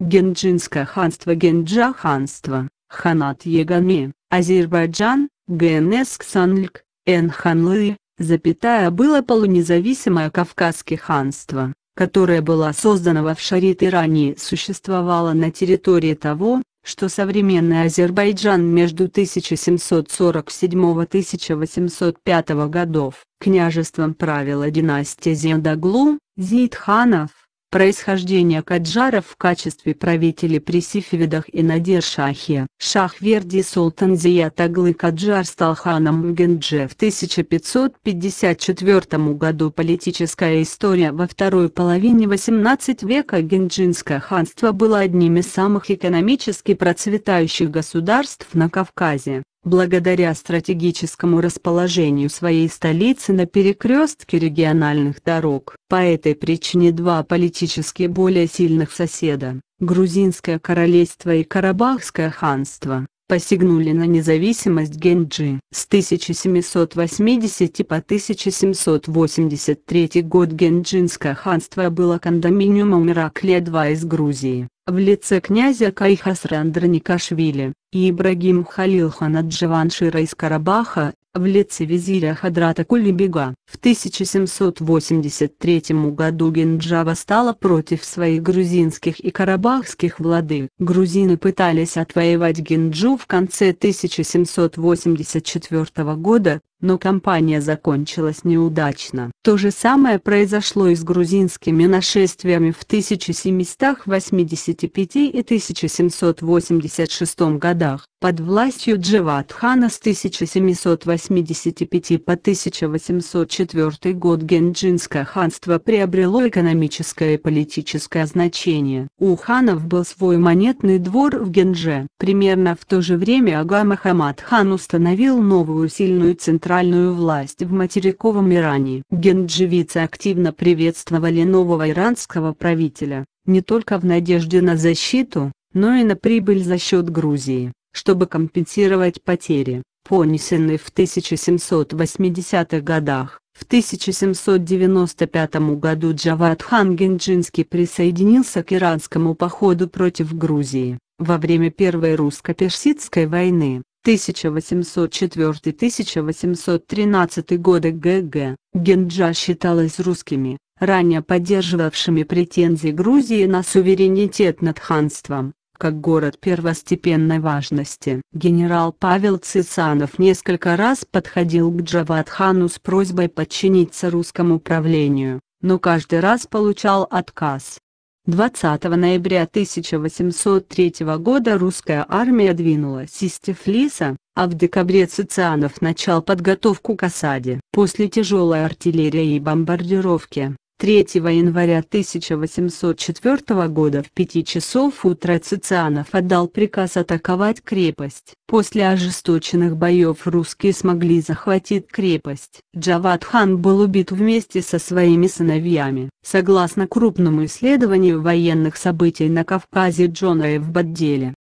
Генджинское ханство Генджа ханство, Ханат Егами, Азербайджан, ГНС Ксанлик, Энханлы, запятая было полунезависимое Кавказское ханство, которое было создано в Авшарит и ранее существовало на территории того, что современный Азербайджан между 1747-1805 годов. Княжеством правила династия Зендаглу, Зидханов. Происхождение каджаров в качестве правителей при Сифивидах и Надир Шахе. Шахверди Султан Зият Каджар стал ханом Мгендже в 1554 году. Политическая история во второй половине 18 века Генджинское ханство было одним из самых экономически процветающих государств на Кавказе благодаря стратегическому расположению своей столицы на перекрестке региональных дорог. По этой причине два политически более сильных соседа, Грузинское королевство и Карабахское ханство, посягнули на независимость Генджи. С 1780 по 1783 год Генджинское ханство было кондоминиумом Ираклия-2 из Грузии, в лице князя Кайхасрандра Никашвили, и Ибрагим Халилхана Джаваншира из Карабаха, в лице визиря Хадрата Кулибега. В 1783 году Генджава стала против своих грузинских и карабахских владык. Грузины пытались отвоевать Генджу в конце 1784 года, но кампания закончилась неудачно. То же самое произошло и с грузинскими нашествиями в 1785 и 1786 годах. Под властью Джаватхана с 1785 по 1804 год Генджинское ханство приобрело экономическое и политическое значение. У ханов был свой монетный двор в Генже. Примерно в то же время Ага Махамад хан установил новую сильную центральную центральную власть в материковом Иране. Генджевицы активно приветствовали нового иранского правителя, не только в надежде на защиту, но и на прибыль за счет Грузии, чтобы компенсировать потери, понесенные в 1780-х годах. В 1795 году Джават хан Генджинский присоединился к иранскому походу против Грузии, во время Первой русско-персидской войны, 1804-1813 годы г.г. Генджа считалась русскими, ранее поддерживавшими претензии Грузии на суверенитет над ханством, как город первостепенной важности. Генерал Павел Цицанов несколько раз подходил к Джавадхану с просьбой подчиниться русскому правлению, но каждый раз получал отказ. 20 ноября 1803 года русская армия двинулась из Тифлиса, а в декабре Цицианов начал подготовку к осаде. После тяжелой артиллерии и бомбардировки, 3 января 1804 года в 5 часов утра Цицианов отдал приказ атаковать крепость. После ожесточенных боев русские смогли захватить крепость. Джават хан был убит вместе со своими сыновьями. Согласно крупному исследованию военных событий на Кавказе Джона Ф. Бадделя,